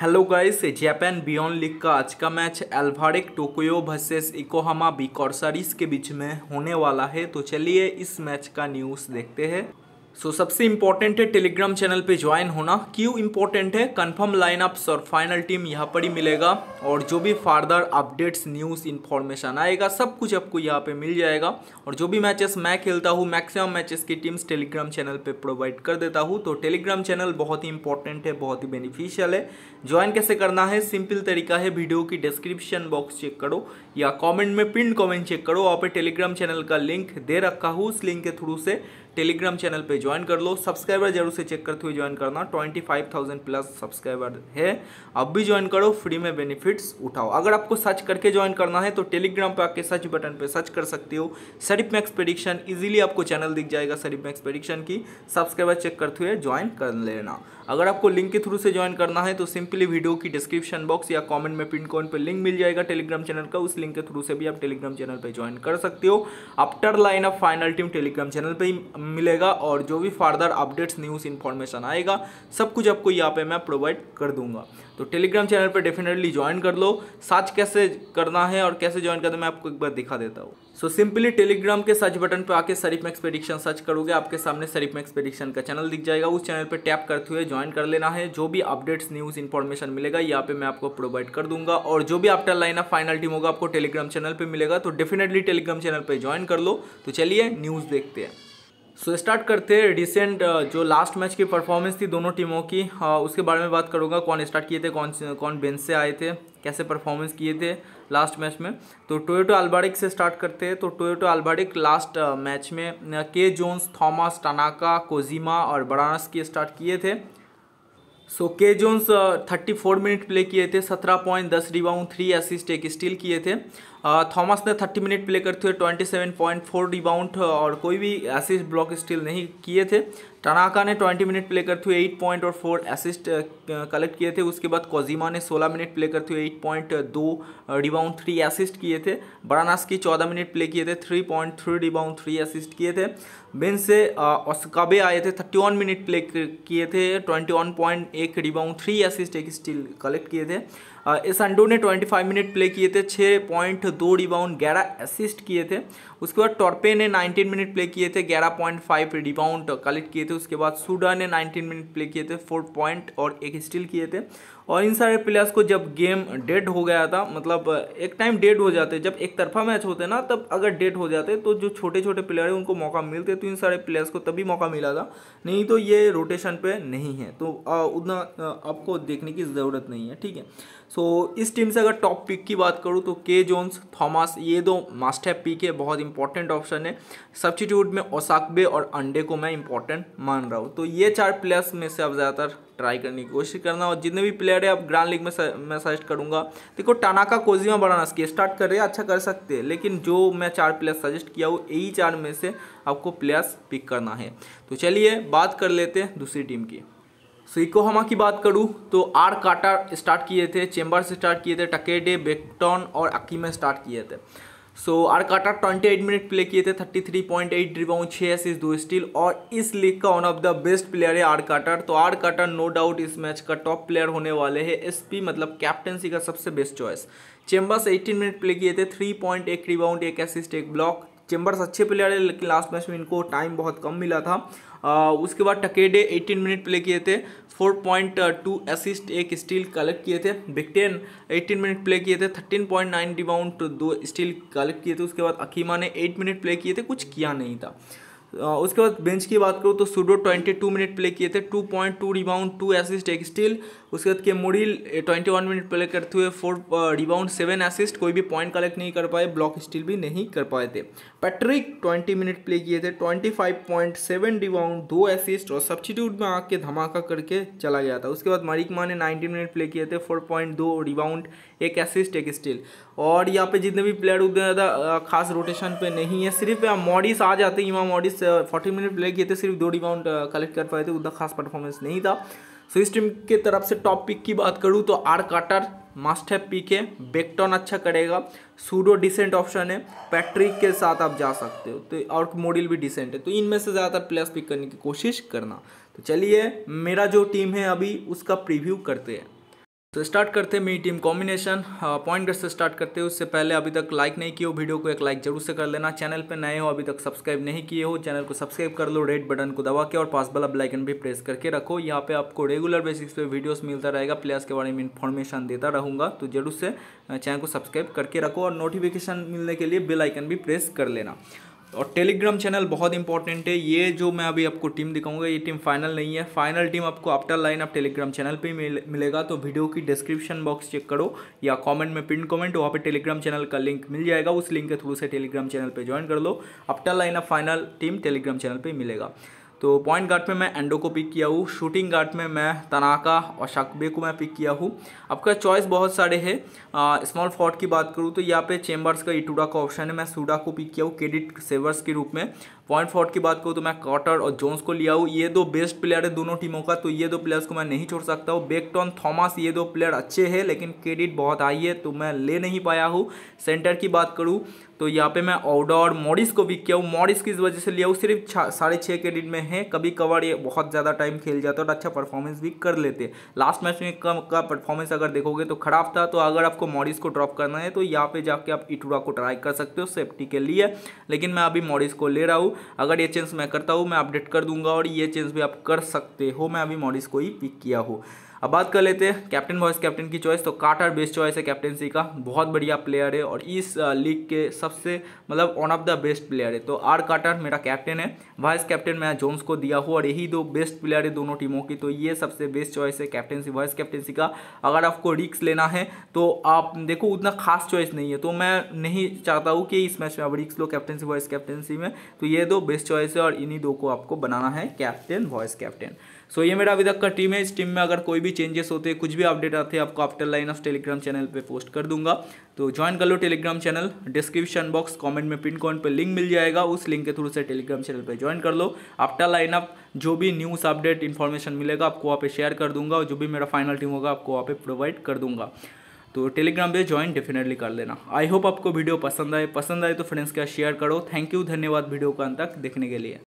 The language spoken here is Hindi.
hello guys Japan beyond league का आज का match Alvark Tokyo versus Yokohama बिकॉर्सरिस के बीच में होने वाला है तो चलिए इस मैच का न्यूज़ देखते हैं सो so, सबसे इम्पॉर्टेंट है टेलीग्राम चैनल पे ज्वाइन होना क्यों इम्पोर्टेंट है कंफर्म लाइनअप्स और फाइनल टीम यहाँ पर ही मिलेगा और जो भी फार्दर अपडेट्स न्यूज़ इन्फॉर्मेशन आएगा सब कुछ आपको यहाँ पे मिल जाएगा और जो भी मैचेस मैं खेलता हूँ मैक्सिमम मैचेस की टीम्स टेलीग्राम चैनल पे प्रोवाइड कर देता हूँ तो टेलीग्राम चैनल बहुत ही इंपॉर्टेंट है बहुत ही बेनिफिशियल है ज्वाइन कैसे करना है सिंपल तरीका है वीडियो की डिस्क्रिप्शन बॉक्स चेक करो या कॉमेंट में पिन कॉमेंट चेक करो वहाँ पर टेलीग्राम चैनल का लिंक दे रखा हूँ उस लिंक के थ्रू से टेलीग्राम चैनल पे ज्वाइन कर लो सब्सक्राइबर जरूर से चेक करते हुए ज्वाइन करना twenty five thousand plus subscriber है अब भी ज्वाइन करो फ्री में बेनिफिट्स उठाओ अगर आपको सर्च करके ज्वाइन करना है तो टेलीग्राम पे आके सर्च बटन पे सर्च कर सकते हो सरिफ मैक्स प्रडिक्शन ईजिली आपको चैनल दिख जाएगा सरिफ मैक्स प्रडिक्शन की सब्सक्राइबर चेक करते हुए ज्वाइन कर लेना अगर आपको लिंक के थ्रू से ज्वाइन करना है तो सिंपली वीडियो की डिस्क्रिप्शन बॉक्स या कॉमेंट में पिन कॉन पर लिंक मिल जाएगा टेलीग्राम चैनल का उस लिंक के थ्रू से भी आप टेलीग्राम चैनल पर ज्वाइन कर सकते हो after line of final team Telegram channel पर मिलेगा और जो भी फर्दर अपडेट्स न्यूज़ इन्फॉर्मेशन आएगा सब कुछ आपको यहाँ पे मैं प्रोवाइड कर दूंगा तो टेलीग्राम चैनल पे डेफिनेटली ज्वाइन कर लो सर्च कैसे करना है और कैसे ज्वाइन करना है मैं आपको एक बार दिखा देता हूँ सो सिंपली टेलीग्राम के सर्च बटन पर आके शरीफ मैक्स प्रडिक्शन सर्च करोगे आपके सामने शरीफ मैक्स प्रडिक्शन का चैनल दिख जाएगा उस चैनल पर टैप करते हुए ज्वाइन कर लेना है जो भी अपडेट्स न्यूज़ इन्फॉर्मेशन मिलेगा यहाँ पे मैं आपको प्रोवाइड कर दूंगा और जो भी after line of final team होगा आपको टेलीग्राम चैनल पर मिलेगा तो डेफिनेटली टेलीग्राम चैनल पर ज्वाइन कर लो तो चलिए न्यूज़ देखते हैं सो so, स्टार्ट करते हैं रिसेंट uh, जो लास्ट मैच की परफॉर्मेंस थी दोनों टीमों की uh, उसके बारे में बात करूँगा कौन स्टार्ट किए थे कौन कौन बेंच से आए थे कैसे परफॉर्मेंस किए थे लास्ट मैच में तो टोयोटो अल्बारिक से स्टार्ट करते हैं तो टोयोटो अल्बारिक लास्ट मैच में uh, K Jones Thomas Tanaka Kojima और बरानस के स्टार्ट किए थे so K Jones thirty four minute play किए थे सत्रह पॉइंट दस रिबाउंड थ्री असिस्ट एक स्टील किए थे थॉमस ने थर्टी मिनट प्ले करते हुए twenty seven point four rebound और कोई भी असिस्ट ब्लॉक स्टील नहीं किए थे टनाका ने 20 मिनट प्ले करते हुए 8 पॉइंट और 4 असिस्ट कलेक्ट किए थे उसके बाद कोजिमा ने 16 मिनट प्ले करते हुए 8 पॉइंट दो रिबाउंड थ्री असिस्ट किए थे बरानास की चौदह मिनट प्ले किए थे three point three rebound three assist किए थे बेंच से ऑस्काबे आए थे 31 मिनट प्ले किए थे वन पॉइंट एक रिबाउंड थ्री असिस्ट एक स्टील कलेक्ट किए थे इस अंडो ने 25 मिनट प्ले किए थे छः पॉइंट दो रिबाउंड ग्यारह असिस्ट किए थे उसके बाद टॉर्पे ने 19 मिनट प्ले किए थे 11.5 रिबाउंड कलेक्ट किए थे उसके बाद सूडा ने 19 मिनट प्ले किए थे 4 पॉइंट और एक स्टील किए थे और इन सारे प्लेयर्स को जब गेम डेड हो गया था मतलब एक टाइम डेड हो जाते जब एक तरफा मैच होते ना तब अगर डेड हो जाते तो जो छोटे छोटे प्लेयर हैं उनको मौका मिलते तो इन सारे प्लेयर्स को तभी मौका मिला था नहीं तो ये रोटेशन पे नहीं है तो उतना आपको देखने की ज़रूरत नहीं है ठीक है सो इस टीम से अगर टॉप पिक की बात करूँ तो के जोन्स थॉमस ये दो मास्टर पिक है बहुत इंपॉर्टेंट ऑप्शन है सब्सटीट्यूट में ओसाकबे और अंडे को मैं इंपॉर्टेंट मान रहा हूँ तो ये चार प्लेयर्स में से आप ज़्यादातर ट्राई करने की कोशिश करना और जितने भी प्लेयर है आप ग्रांड लीग में मैं सजेस्ट करूंगा देखो टानाका कोजिमा बनाना सके स्टार्ट कर रहे हैं अच्छा कर सकते हैं लेकिन जो मैं चार प्लेयर सजेस्ट किया हूँ यही चार में से आपको प्लेयर्स पिक करना है तो चलिए बात कर लेते हैं दूसरी टीम की सिकोहमा so, की बात करूँ तो आर काटा स्टार्ट किए थे चेम्बर स्टार्ट किए थे टकेडे बेकटॉन और अकीमे स्टार्ट किए थे so R Carter eight minute play किए थे thirty three point eight rebound छः एसिस दो स्टील और इस लीग का one of the best player है आर काटर तो आर काटर नो डाउट इस मैच का टॉप प्लेयर होने वाले हैं एसपी मतलब कैप्टनसी का सबसे best choice Chambers eighteen minute play किए थे थ्री पॉइंट एक रिबाउंड एक असिस्ट एक ब्लॉक चेंबर्स अच्छे प्लेयर है लेकिन लास्ट मैच में इनको टाइम बहुत कम मिला था आ, उसके बाद टकेडे 18 मिनट प्ले किए थे फोर पॉइंट टू असिस्ट एक स्टील कलेक्ट किए थे big ten eighteen minute play किए थे थर्टीन पॉइंट नाइन रिबाउंड दो स्टील कलेक्ट किए थे उसके बाद अकीमा ने एट मिनट प्ले किए थे कुछ किया नहीं था उसके बाद बेंच की बात करूँ तो सुडो ट्वेंटी टू मिनट प्ले किए थे two point two rebound two assist एक स्टिल उसके बाद के मोडिल ट्वेंटी वन मिनट प्ले करते हुए फोर रिबाउंड सेवन एसिस्ट कोई भी पॉइंट कलेक्ट नहीं कर पाए ब्लॉक स्टिल भी नहीं कर पाए थे पैट्रिक ट्वेंटी मिनट प्ले किए थे twenty five point seven rebound दो एसिस्ट और सब्सिट्यूट में आके धमाका करके चला गया था उसके बाद मरिक माँ ने नाइनटीन मिनट प्ले किए थे फोर पॉइंट दो रिबाउंड एक एसिस्ट एक स्टिल और यहाँ पर जितने भी प्लेयर उतने ज़्यादा खास रोटेशन पर नहीं है सिर्फ मॉडिस आ जाते इमा मॉडिस फोर्टी मिनट प्ले किए थे सिर्फ दो रिबाउंड कलेक्ट कर पाए थे उतना खास परफॉर्मेंस नहीं था सो इस टीम के तरफ से टॉप पिक की बात करूँ तो आर काटर मास्ट है पिक है बेकटॉन अच्छा करेगा सूडो डिसेंट ऑप्शन है पैट्रिक के साथ आप जा सकते हो तो और मॉडल भी डिसेंट है तो इनमें से ज़्यादातर प्लेयर्स पिक करने की कोशिश करना तो चलिए मेरा जो टीम है अभी उसका प्रीव्यू करते हैं तो स्टार्ट करते हैं मेरी टीम कॉम्बिनेशन पॉइंट गट से स्टार्ट करते हो उससे पहले अभी तक लाइक नहीं किए हो वीडियो को एक लाइक जरूर से कर लेना चैनल पर नए हो अभी तक सब्सक्राइब नहीं किए हो चैनल को सब्सक्राइब कर लो रेड बटन को दबा के और पास वाला ब्लाइकन भी प्रेस करके रखो यहाँ पे आपको रेगुलर बेसिस पे वीडियोस मिलता रहेगा प्लेयर्स के बारे में इन्फॉर्मेशन देता रहूँगा तो जरूर से चैनल को सब्सक्राइब करके रखो और नोटिफिकेशन मिलने के लिए बेलाइकन भी प्रेस कर लेना और टेलीग्राम चैनल बहुत इंपॉर्टेंट है ये जो मैं अभी आपको टीम दिखाऊंगा ये टीम फाइनल नहीं है फाइनल टीम आपको आफ्टर लाइन आप टेलीग्राम चैनल पे मिलेगा तो वीडियो की डिस्क्रिप्शन बॉक्स चेक करो या कमेंट में पिन कमेंट वहाँ पे टेलीग्राम चैनल का लिंक मिल जाएगा उस लिंक के थ्रू से टेलीग्राम चैनल पर ज्वाइन कर लो after line of final team Telegram channel पर मिलेगा तो पॉइंट गार्ड में मैं एंडो को पिक किया हूँ शूटिंग गार्ड में मैं तनाका और शकबे को मैं पिक किया हूँ आपका चॉइस बहुत सारे है स्मॉल फॉर्ट की बात करूँ तो यहाँ पे चेम्बर्स का इटूडा का ऑप्शन है मैं सूडा को पिक किया हूँ क्रेडिट सेवर्स के रूप में पॉइंट फोर्ट की बात करूँ तो मैं कॉटर और जोन्स को लिया हूँ ये दो बेस्ट प्लेयर है दोनों टीमों का तो ये दो प्लेयर्स को मैं नहीं छोड़ सकता हूँ बेकटॉन थॉमस ये दो प्लेयर अच्छे हैं लेकिन क्रेडिट बहुत आई है तो मैं ले नहीं पाया हूँ सेंटर की बात करूँ तो यहाँ पे मैं ऑडर मॉडिस को भी किया हूँ मॉडिस की वजह से लिया हूँ सिर्फ साढ़े छः क्रेडिट में है कभी कभार ये बहुत ज़्यादा टाइम खेल जाता है और अच्छा परफॉर्मेंस भी कर लेते लास्ट मैच में कम का परफॉर्मेंस अगर देखोगे तो खराब था तो अगर आपको मॉडिस को ड्रॉप करना है तो यहाँ पे जाके आप इटूरा को ट्राई कर सकते हो सेफ्टी के लिए लेकिन मैं अभी मॉडिस को ले रहा हूँ अगर ये चेंज मैं करता हूँ मैं अपडेट कर दूंगा और ये चेंज भी आप कर सकते हो मैं अभी मॉडिस को ही पिक किया हूँ अब बात कर लेते हैं कैप्टन वॉइस कैप्टन की चॉइस तो काटर बेस्ट चॉइस है कैप्टनसी का बहुत बढ़िया प्लेयर है और इस लीग के सबसे मतलब one of the best player है तो आर काटर मेरा कैप्टन है वाइस कैप्टन मैं जोन्स को दिया हूँ और यही दो बेस्ट प्लेयर है दोनों टीमों की तो ये सबसे बेस्ट चॉइस है कैप्टनसी वाइस कैप्टनसी का अगर आपको रिक्स लेना है तो आप देखो उतना खास चॉइस नहीं है तो मैं नहीं चाहता हूँ कि इस मैच में आप रिक्स लो कैप्टनसी वाइस कैप्टनसी में तो ये दो बेस्ट चॉइस है और इन्हीं दो को आपको बनाना है कैप्टन वाइस कैप्टन सो ये मेरा अभी तक का टीम है इस टीम में अगर कोई भी चेंजेस होते हैं कुछ भी अपडेट आते हैं आपको after line of Telegram channel पे पोस्ट कर दूंगा तो ज्वाइन कर लो Telegram channel description box comment में पिन कॉइन पर लिंक मिल जाएगा उस लिंक के थ्रू से टेलीग्राम चैनल पर ज्वाइन कर लो आफ्टर लाइन ऑफ जो भी न्यूज़ अपडेट इन्फॉर्मेशन मिलेगा आपको वहाँ पर शेयर कर दूंगा और जो भी मेरा फाइनल टीम होगा आपको वहाँ पर प्रोवाइड कर दूंगा तो टेलीग्राम पे ज्वाइन डेफिनेटली कर लेना आई होप आपको वीडियो पसंद आए पसंद आए तो फ्रेंड्स के साथ शेयर करो थैंक यू धन्यवाद वीडियो को अंत तक देखने के लिए